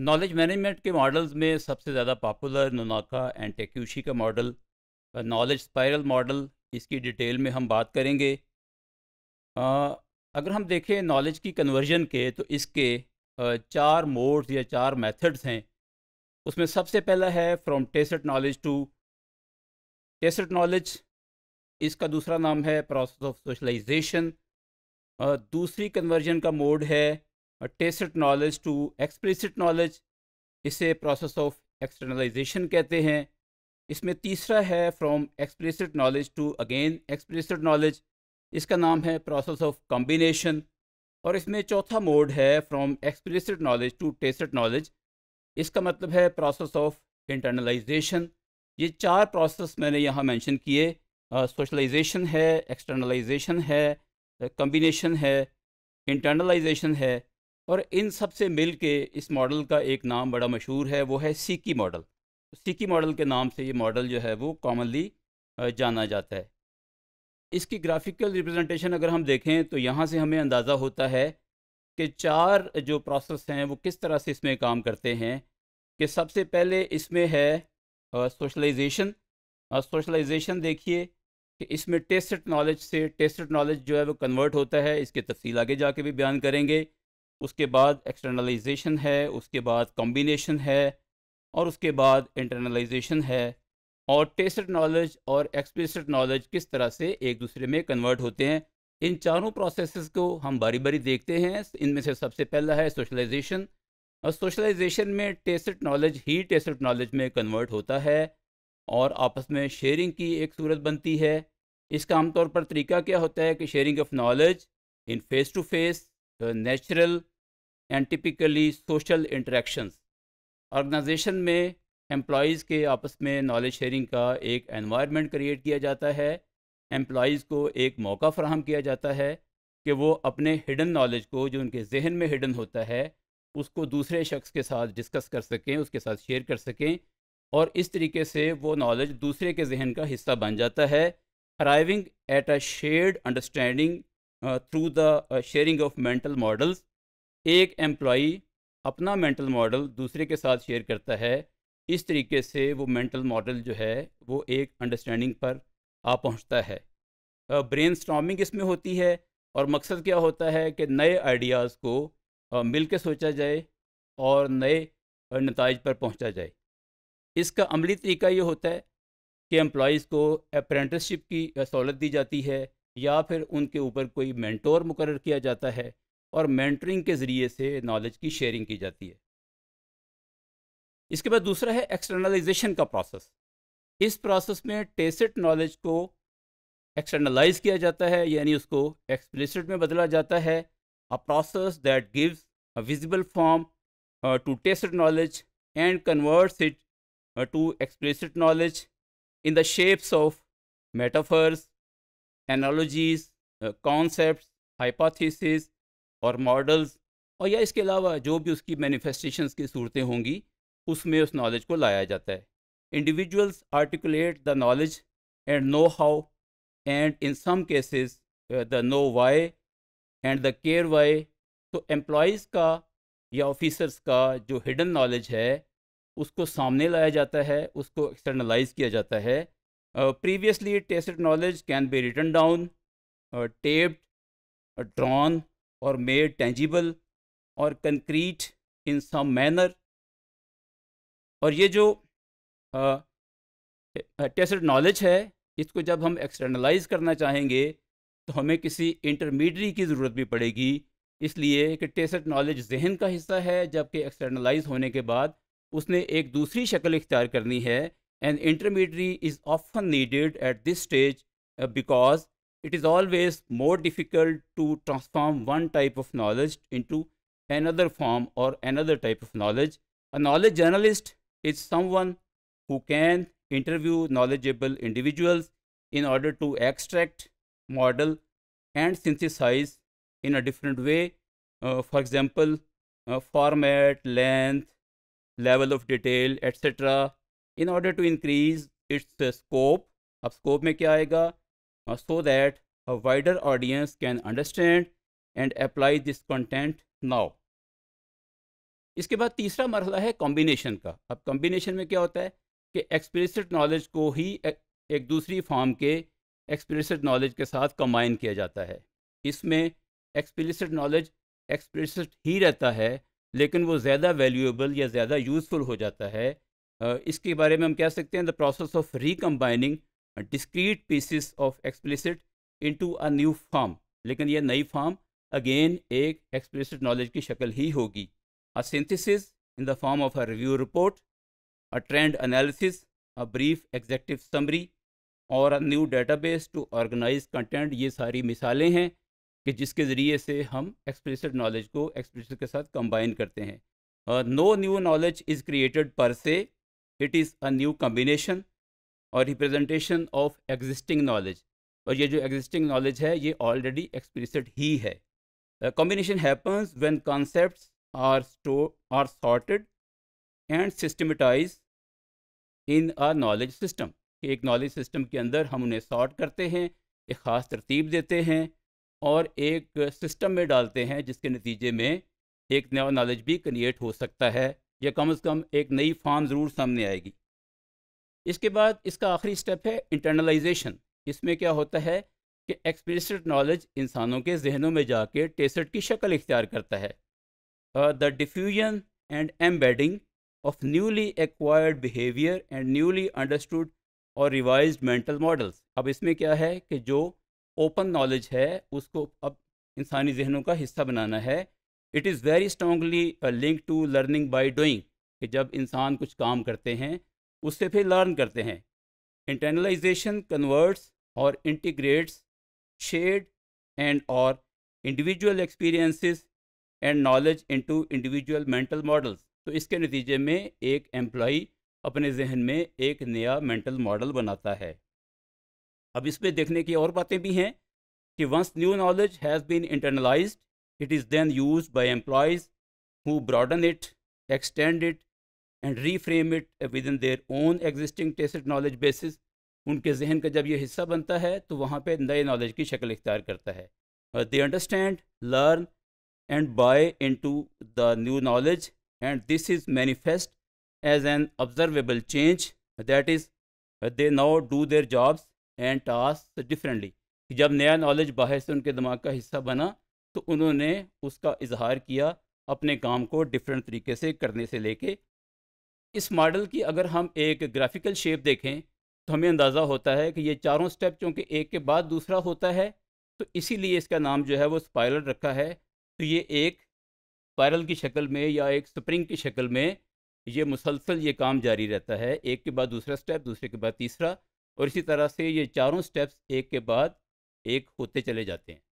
Knowledge management के models में सबसे ज़्यादा पॉपुलर नोनाका एंड टेक्यूशी का मॉडल नॉलेज स्पायरल मॉडल इसकी डिटेल में हम बात करेंगे आ, अगर हम देखें नॉलेज की कन्वर्जन के तो इसके चार मोड्स या चार मेथड्स हैं उसमें सबसे पहला है from tacit knowledge to tacit knowledge इसका दूसरा नाम है प्रोसेस ऑफ सोशलाइजेशन दूसरी कन्वर्जन का मोड है tacit knowledge to explicit knowledge इसे प्रोसेस ऑफ एक्सटर्नलाइजेशन कहते हैं इसमें तीसरा है from explicit knowledge to again explicit knowledge इसका नाम है प्रोसेस ऑफ कॉम्बिनेशन और इसमें चौथा मोड है from explicit knowledge to tacit knowledge इसका मतलब है प्रोसेस ऑफ इंटरनलाइजेशन ये चार प्रोसेस मैंने यहाँ मेंशन किए सोशलाइजेशन है एक्सटर्नलाइजेशन है कम्बिनेशन है इंटरनलाइजेशन है और इन सब से मिल के इस मॉडल का एक नाम बड़ा मशहूर है वो है सीकी मॉडल तो सीकी मॉडल के नाम से ये मॉडल जो है वो कॉमनली जाना जाता है इसकी ग्राफिकल रिप्रेजेंटेशन अगर हम देखें तो यहाँ से हमें अंदाज़ा होता है कि चार जो प्रोसेस हैं वो किस तरह से इसमें काम करते हैं कि सबसे पहले इसमें है सोशलाइजेशन सोशलाइजेशन देखिए कि इसमें टेस्ट नॉलेज से टेस्ट नॉलेज जो है वो कन्वर्ट होता है इसके तफसील आगे जाके भी बयान करेंगे उसके बाद एक्सटर्नलाइजेशन है उसके बाद कॉम्बिनेशन है और उसके बाद इंटरनलाइजेशन है और टेस्ट नॉलेज और एक्सप्लिसिट नॉलेज किस तरह से एक दूसरे में कन्वर्ट होते हैं इन चारों प्रोसेसेस को हम बारी बारी देखते हैं इनमें से सबसे पहला है सोशलाइजेशन और सोशलाइजेशन में टेस्ट नॉलेज ही टेस्ट नॉलेज में कन्वर्ट होता है और आपस में शेयरिंग की एक सूरत बनती है इसका आमतौर पर तरीका क्या होता है कि sharing of knowledge in face to face natural and typically social interactions organization में एम्प्लॉज़ के आपस में नॉलेज शेयरिंग का एक एनवायरनमेंट क्रिएट किया जाता है एम्प्लॉज़ को एक मौका फ्राहम किया जाता है कि वो अपने हिडन नॉलेज को जो उनके जहन में हिडन होता है उसको दूसरे शख्स के साथ डिस्कस कर सकें उसके साथ शेयर कर सकें और इस तरीके से वो नॉलेज दूसरे के जहन का हिस्सा बन जाता है arriving at a shared understanding through the sharing of mental models एक एम्प्लॉई अपना मेंटल मॉडल दूसरे के साथ शेयर करता है इस तरीके से वो मेंटल मॉडल जो है वो एक अंडरस्टैंडिंग पर आ पहुंचता है ब्रेन स्टॉमिंग इसमें होती है और मकसद क्या होता है कि नए आइडियाज़ को मिल के सोचा जाए और नए नतज पर पहुंचा जाए इसका अमली तरीका ये होता है कि एम्प्लॉज़ को अप्रेंटिसशिप की सहूलत दी जाती है या फिर उनके ऊपर कोई मैंटोर मुकर किया जाता है और मेंटरिंग के ज़रिए से नॉलेज की शेयरिंग की जाती है इसके बाद दूसरा है एक्सटर्नलाइजेशन का प्रोसेस इस प्रोसेस में टेसिट नॉलेज को एक्सटर्नलाइज किया जाता है यानी उसको एक्सप्लिसिट में बदला जाता है a process that gives a visible form to tacit knowledge and converts it to explicit knowledge in the shapes of metaphors analogies concept concepts, और मॉडल्स और या इसके अलावा जो भी उसकी मैनिफेस्टेशंस की सूरतें होंगी उसमें उस नॉलेज को लाया जाता है individuals articulate the knowledge and know how and in some cases the know why and the care why तो एम्प्लॉयज़ का या ऑफिसर्स का जो हिडन नॉलेज है उसको सामने लाया जाता है उसको एक्सटर्नलाइज किया जाता है previously tacit knowledge can be written down taped drawn or made tangible or concrete in some manner और ये जो टेस्टेड नॉलेज है इसको जब हम एक्सटर्नलाइज करना चाहेंगे तो हमें किसी इंटरमीडियरी की ज़रूरत भी पड़ेगी इसलिए कि टेस्ट नॉलेज जहन का हिस्सा है जबकि एक्सटर्नलाइज होने के बाद उसने एक दूसरी शक्ल इख्तियार करनी है and intermediary is often needed at this stage because it is always more difficult to transform one type of knowledge into another form or another type of knowledge. A knowledge journalist is someone who can interview knowledgeable individuals in order to extract, model, and synthesize in a different way. Uh, for example, uh, format, length, level of detail, etc. in order to increase its uh, scope. Of scope में kya aega? uh, so that a wider audience can understand and apply this content now. इसके बाद तीसरा मरहला है combination का अब combination में क्या होता है कि एक्सप्रेसिड नॉलेज को ही एक, दूसरी फॉर्म के एक्सप्रेसिड नॉलेज के साथ कम्बाइन किया जाता है इसमें एक्सप्रेसिड नॉलेज एक्सप्रेसिड ही रहता है लेकिन वो ज़्यादा वैल्यूएबल या ज़्यादा यूज़फुल हो जाता है इसके बारे में हम कह सकते हैं the process of recombining discrete pieces of explicit into a new form लेकिन यह नई फॉर्म अगेन एक एक्सप्लिसिट नॉलेज की शक्ल ही होगी a synthesis in the form of a review report a trend analysis a brief executive summary or a new database to organize content ये सारी मिसालें हैं कि जिसके ज़रिए से हम एक्सप्लिसिट नॉलेज को एक्सप्लिसिट के साथ कंबाइन करते हैं no new knowledge is created per se it is a new combination or representation of existing knowledge और ये जो एग्जिस्टिंग नॉलेज है ये ऑलरेडी एक्सप्लिसिट ही है combination happens when concept are store are sorted and systematize in a knowledge system एक knowledge system के अंदर हम उन्हें सॉर्ट करते हैं एक ख़ास तरतीब देते हैं और एक सिस्टम में डालते हैं जिसके नतीजे में एक नया नॉलेज भी क्रिएट हो सकता है या कम से कम एक नई फॉर्म ज़रूर सामने आएगी इसके बाद इसका आखिरी स्टेप है इंटरनलाइजेशन इसमें क्या होता है कि एक्सप्लिसिट नॉलेज इंसानों के जहनों में जाके टेसट की शक्ल इख्तियार करता है the diffusion and embedding of newly acquired behaviour and newly understood or revise mental models अब इसमें क्या है कि जो ओपन नॉलेज है उसको अब इंसानी जहनों का हिस्सा बनाना है it is very strongly link to learning by doing कि जब इंसान कुछ काम करते हैं उससे फिर लर्न करते हैं इंटरनलाइजेशन कन्वर्ट्स और इंटीग्रेट्स शेड एंड और individual experiences and knowledge into individual mental models तो इसके नतीजे में एक एम्प्लॉई अपने जहन में एक नया मेंटल मॉडल बनाता है अब इसमें देखने की और बातें भी हैं कि once new knowledge has been internalize it is then use by employees who broaden it extend it and reframe it within their own existing tacit knowledge basis उनके जहन का जब यह हिस्सा बनता है तो वहाँ पर नए नॉलेज की शक्ल इख्तियार करता है they understand learn and buy in to the new knowledge and this is manifest as an observable change that is they now do their jobs and task differently जब नया नॉलेज बाहर से उनके दिमाग का हिस्सा बना तो उन्होंने उसका इजहार किया अपने काम को डिफरेंट तरीके से करने से लेके इस मॉडल की अगर हम एक ग्राफिकल शेप देखें तो हमें अंदाज़ा होता है कि ये चारों स्टेप चूँकि एक के बाद दूसरा होता है तो इसीलिए इसका नाम जो है वो स्पायरल रखा है तो ये एक स्पायरल की शक्ल में या एक स्प्रिंग की शक्ल में ये मुसलसल ये काम जारी रहता है एक के बाद दूसरा स्टेप दूसरे के बाद तीसरा और इसी तरह से ये चारों स्टेप्स एक के बाद एक होते चले जाते हैं